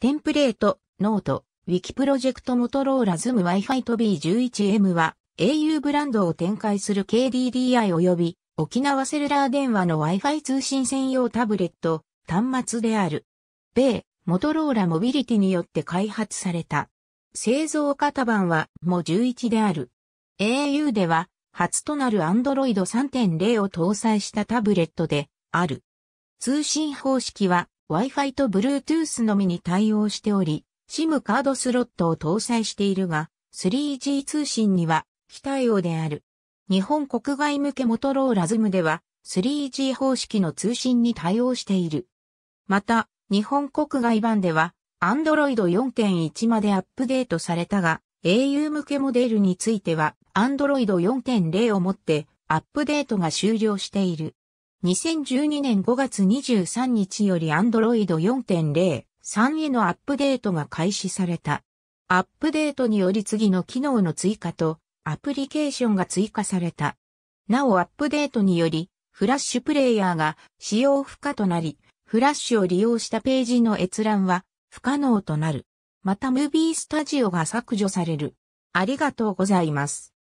テンプレート、ノート、ウィキプロジェクトモトローラズム Wi-Fi と B11M は au ブランドを展開する KDDI 及び沖縄セルラー電話の Wi-Fi 通信専用タブレット端末である。米、モトローラモビリティによって開発された。製造型版はも11である。au では初となる Android 3.0を搭載したタブレットである。通信方式は Wi-Fi と Bluetooth のみに対応しており、SIM カードスロットを搭載しているが、3G 通信には非対応である。日本国外向けモトローラズムでは 3G 方式の通信に対応している。また、日本国外版では Android 4.1までアップデートされたが、au 向けモデルについては Android 4.0をもってアップデートが終了している。2012年5月23日より Android 4.03へのアップデートが開始された。アップデートにより次の機能の追加とアプリケーションが追加された。なおアップデートにより、フラッシュプレイヤーが使用不可となり、フラッシュを利用したページの閲覧は不可能となる。またムービースタジオが削除される。ありがとうございます。